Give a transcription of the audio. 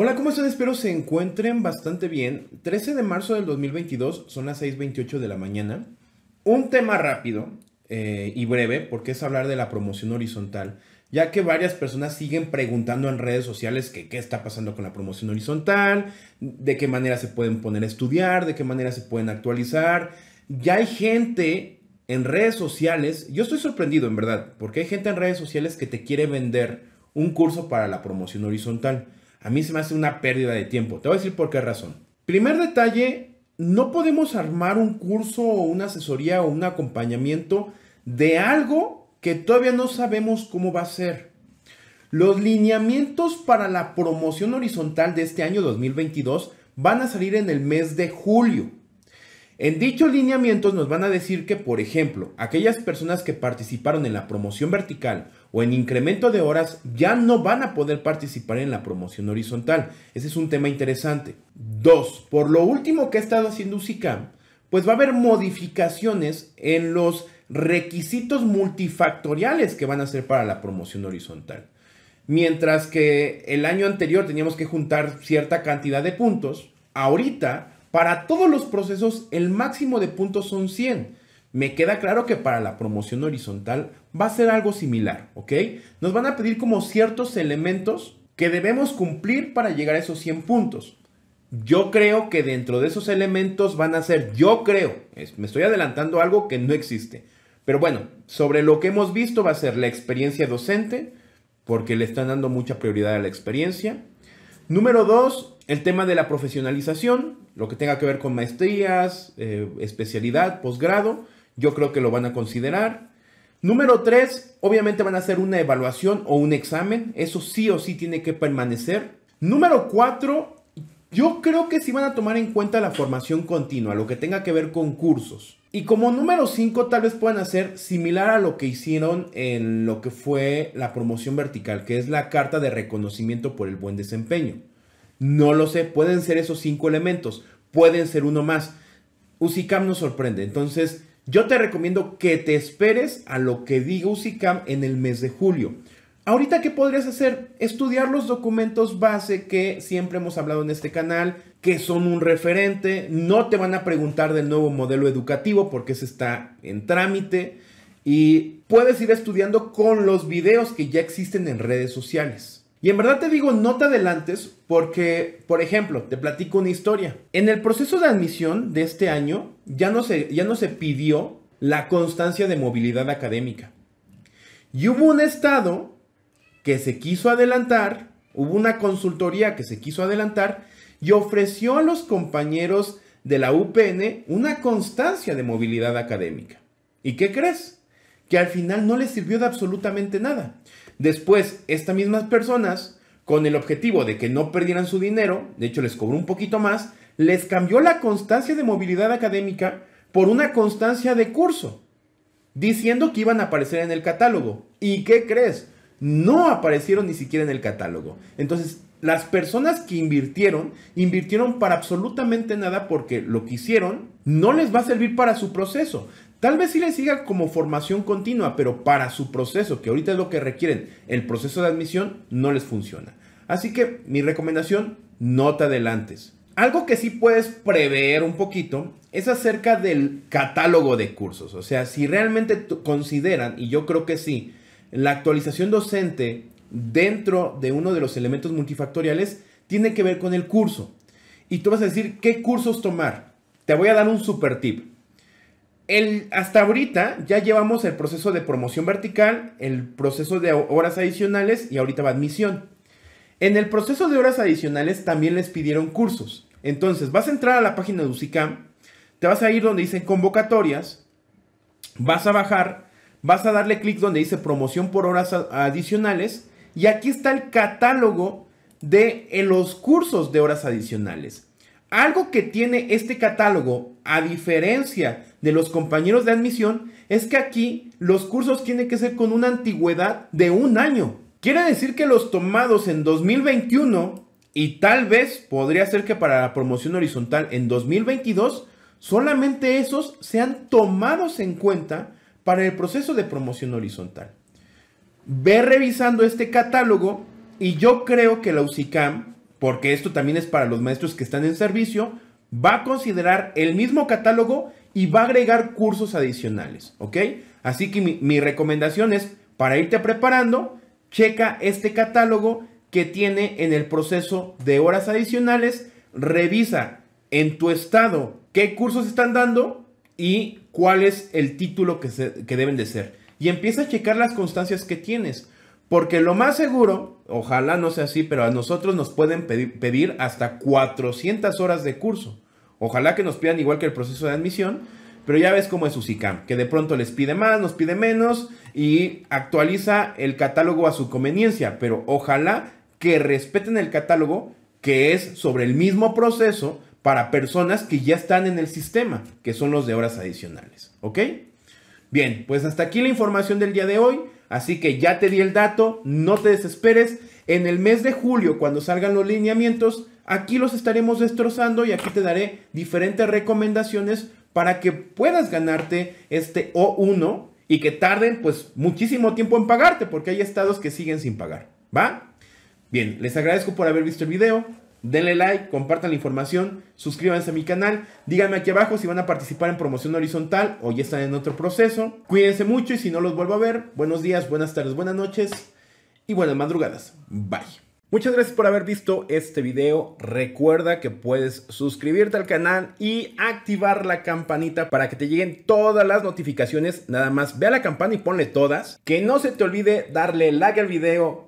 Hola, ¿cómo están? Espero se encuentren bastante bien. 13 de marzo del 2022, son las 6.28 de la mañana. Un tema rápido eh, y breve, porque es hablar de la promoción horizontal, ya que varias personas siguen preguntando en redes sociales qué está pasando con la promoción horizontal, de qué manera se pueden poner a estudiar, de qué manera se pueden actualizar. Ya hay gente en redes sociales, yo estoy sorprendido en verdad, porque hay gente en redes sociales que te quiere vender un curso para la promoción horizontal a mí se me hace una pérdida de tiempo. Te voy a decir por qué razón. Primer detalle, no podemos armar un curso o una asesoría o un acompañamiento de algo que todavía no sabemos cómo va a ser. Los lineamientos para la promoción horizontal de este año 2022 van a salir en el mes de julio. En dichos lineamientos nos van a decir que, por ejemplo, aquellas personas que participaron en la promoción vertical o en incremento de horas ya no van a poder participar en la promoción horizontal. Ese es un tema interesante. Dos, Por lo último que ha estado haciendo UCICAM, pues va a haber modificaciones en los requisitos multifactoriales que van a ser para la promoción horizontal. Mientras que el año anterior teníamos que juntar cierta cantidad de puntos, ahorita para todos los procesos, el máximo de puntos son 100. Me queda claro que para la promoción horizontal va a ser algo similar, ¿ok? Nos van a pedir como ciertos elementos que debemos cumplir para llegar a esos 100 puntos. Yo creo que dentro de esos elementos van a ser, yo creo, me estoy adelantando algo que no existe. Pero bueno, sobre lo que hemos visto va a ser la experiencia docente, porque le están dando mucha prioridad a la experiencia, Número dos, el tema de la profesionalización, lo que tenga que ver con maestrías, eh, especialidad, posgrado, yo creo que lo van a considerar. Número tres, obviamente van a hacer una evaluación o un examen, eso sí o sí tiene que permanecer. Número cuatro, yo creo que sí van a tomar en cuenta la formación continua, lo que tenga que ver con cursos. Y como número 5 tal vez puedan hacer similar a lo que hicieron en lo que fue la promoción vertical, que es la carta de reconocimiento por el buen desempeño. No lo sé, pueden ser esos cinco elementos, pueden ser uno más. UCICAM nos sorprende, entonces yo te recomiendo que te esperes a lo que diga UCICAM en el mes de julio. Ahorita, ¿qué podrías hacer? Estudiar los documentos base que siempre hemos hablado en este canal, que son un referente, no te van a preguntar del nuevo modelo educativo porque ese está en trámite y puedes ir estudiando con los videos que ya existen en redes sociales. Y en verdad te digo, no te adelantes porque, por ejemplo, te platico una historia. En el proceso de admisión de este año ya no se, ya no se pidió la constancia de movilidad académica. Y hubo un estado que se quiso adelantar, hubo una consultoría que se quiso adelantar y ofreció a los compañeros de la UPN una constancia de movilidad académica. ¿Y qué crees? Que al final no les sirvió de absolutamente nada. Después, estas mismas personas, con el objetivo de que no perdieran su dinero, de hecho les cobró un poquito más, les cambió la constancia de movilidad académica por una constancia de curso, diciendo que iban a aparecer en el catálogo. ¿Y qué crees? no aparecieron ni siquiera en el catálogo. Entonces, las personas que invirtieron, invirtieron para absolutamente nada porque lo que hicieron no les va a servir para su proceso. Tal vez sí les siga como formación continua, pero para su proceso, que ahorita es lo que requieren, el proceso de admisión no les funciona. Así que mi recomendación, no te adelantes. Algo que sí puedes prever un poquito es acerca del catálogo de cursos. O sea, si realmente consideran, y yo creo que sí, la actualización docente dentro de uno de los elementos multifactoriales tiene que ver con el curso. Y tú vas a decir, ¿qué cursos tomar? Te voy a dar un super tip. El, hasta ahorita ya llevamos el proceso de promoción vertical, el proceso de horas adicionales y ahorita va admisión. En el proceso de horas adicionales también les pidieron cursos. Entonces vas a entrar a la página de UCICAM, te vas a ir donde dicen convocatorias, vas a bajar vas a darle clic donde dice promoción por horas adicionales y aquí está el catálogo de eh, los cursos de horas adicionales. Algo que tiene este catálogo, a diferencia de los compañeros de admisión, es que aquí los cursos tienen que ser con una antigüedad de un año. Quiere decir que los tomados en 2021 y tal vez podría ser que para la promoción horizontal en 2022, solamente esos sean tomados en cuenta para el proceso de promoción horizontal. Ve revisando este catálogo y yo creo que la UCICAM, porque esto también es para los maestros que están en servicio, va a considerar el mismo catálogo y va a agregar cursos adicionales, ¿ok? Así que mi, mi recomendación es, para irte preparando, checa este catálogo que tiene en el proceso de horas adicionales, revisa en tu estado qué cursos están dando y cuál es el título que, deben de ser. Y empieza a checar las constancias que tienes. Porque lo más seguro, ojalá no sea así, pero a nosotros nos pueden pedir, hasta 400 horas de curso. Ojalá que nos pidan igual que el proceso de admisión, pero ya ves cómo es UCICAM, que de pronto les pide más, nos pide menos y actualiza el catálogo a su conveniencia, pero ojalá que respeten el catálogo que es sobre el mismo proceso para personas que ya están en el sistema, que son los de horas adicionales. ¿Ok? Bien, pues hasta aquí la información del día de hoy. Así que ya te di el dato, no te desesperes. En el mes de julio, cuando salgan los lineamientos, aquí los estaremos destrozando y aquí te daré diferentes recomendaciones para que puedas ganarte este O1 y que tarden pues muchísimo tiempo en pagarte porque hay estados que siguen sin pagar, ¿va? Bien, les agradezco por haber visto el video. Denle like, compartan la información, suscríbanse a mi canal, díganme aquí abajo si van a participar en promoción horizontal o ya están en otro proceso. Cuídense mucho y si no los vuelvo a ver, buenos días, buenas tardes, buenas noches y buenas madrugadas. Bye. Muchas gracias por haber visto este video. Recuerda que puedes suscribirte al canal y activar la campanita para que te lleguen todas las notificaciones. Nada más ve a la campana y ponle todas. Que no se te olvide darle like al video,